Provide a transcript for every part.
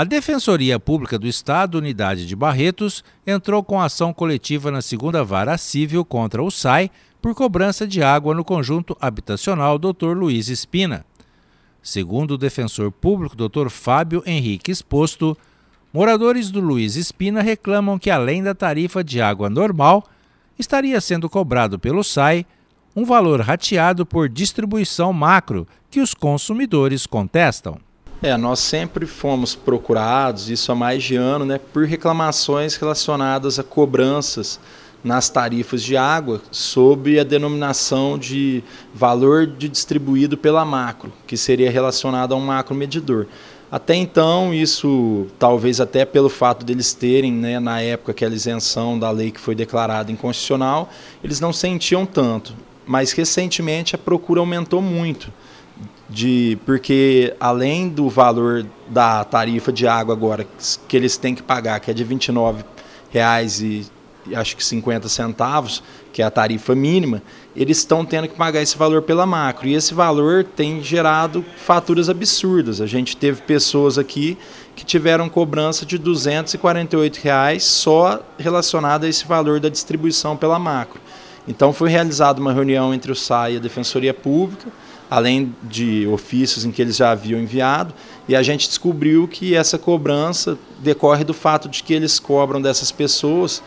A Defensoria Pública do Estado, unidade de Barretos, entrou com ação coletiva na segunda vara civil contra o SAI por cobrança de água no conjunto habitacional Dr. Luiz Espina. Segundo o defensor público Dr. Fábio Henrique Exposto, moradores do Luiz Espina reclamam que, além da tarifa de água normal, estaria sendo cobrado pelo SAI um valor rateado por distribuição macro que os consumidores contestam. É, nós sempre fomos procurados, isso há mais de ano, né, por reclamações relacionadas a cobranças nas tarifas de água sob a denominação de valor de distribuído pela macro, que seria relacionado a um macro medidor. Até então, isso talvez até pelo fato deles terem, né, na época, aquela isenção da lei que foi declarada inconstitucional, eles não sentiam tanto. Mas recentemente a procura aumentou muito de porque além do valor da tarifa de água agora que eles têm que pagar, que é de R$ reais e acho que 50 centavos, que é a tarifa mínima, eles estão tendo que pagar esse valor pela macro. E esse valor tem gerado faturas absurdas. A gente teve pessoas aqui que tiveram cobrança de R$ 248 reais só relacionada a esse valor da distribuição pela macro. Então foi realizada uma reunião entre o SAI e a Defensoria Pública além de ofícios em que eles já haviam enviado, e a gente descobriu que essa cobrança decorre do fato de que eles cobram dessas pessoas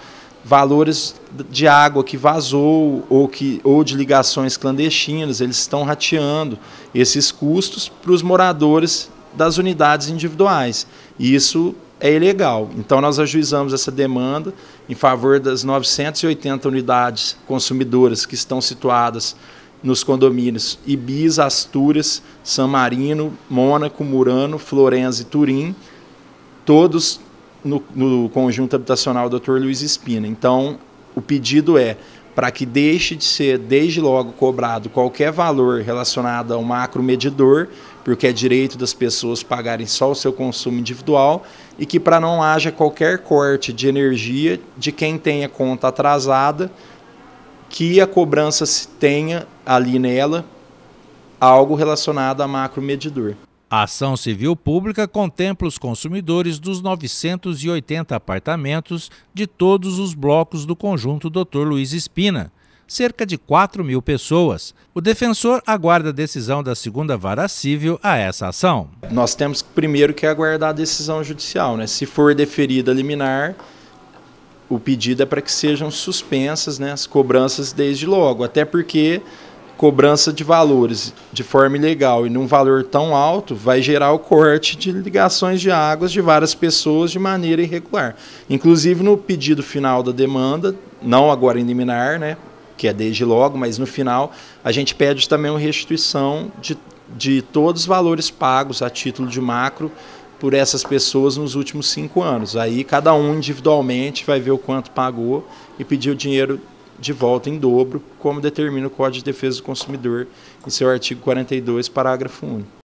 valores de água que vazou ou, que, ou de ligações clandestinas, eles estão rateando esses custos para os moradores das unidades individuais. E isso é ilegal. Então, nós ajuizamos essa demanda em favor das 980 unidades consumidoras que estão situadas nos condomínios Ibis, Astúrias, San Marino, Mônaco, Murano, Florença e Turim, todos no, no conjunto habitacional Dr. Luiz Espina. Então, o pedido é para que deixe de ser, desde logo, cobrado qualquer valor relacionado ao macro medidor, porque é direito das pessoas pagarem só o seu consumo individual, e que para não haja qualquer corte de energia de quem tenha conta atrasada que a cobrança tenha ali nela algo relacionado a macromedidor. A ação civil pública contempla os consumidores dos 980 apartamentos de todos os blocos do conjunto Dr. Luiz Espina, cerca de 4 mil pessoas. O defensor aguarda a decisão da segunda vara civil a essa ação. Nós temos primeiro que aguardar a decisão judicial, né? Se for deferida liminar, o pedido é para que sejam suspensas né, as cobranças desde logo, até porque cobrança de valores de forma ilegal e num valor tão alto vai gerar o corte de ligações de águas de várias pessoas de maneira irregular. Inclusive no pedido final da demanda, não agora em liminar, né, que é desde logo, mas no final a gente pede também uma restituição de, de todos os valores pagos a título de macro por essas pessoas nos últimos cinco anos. Aí cada um individualmente vai ver o quanto pagou e pedir o dinheiro de volta em dobro, como determina o Código de Defesa do Consumidor em seu artigo 42, parágrafo 1.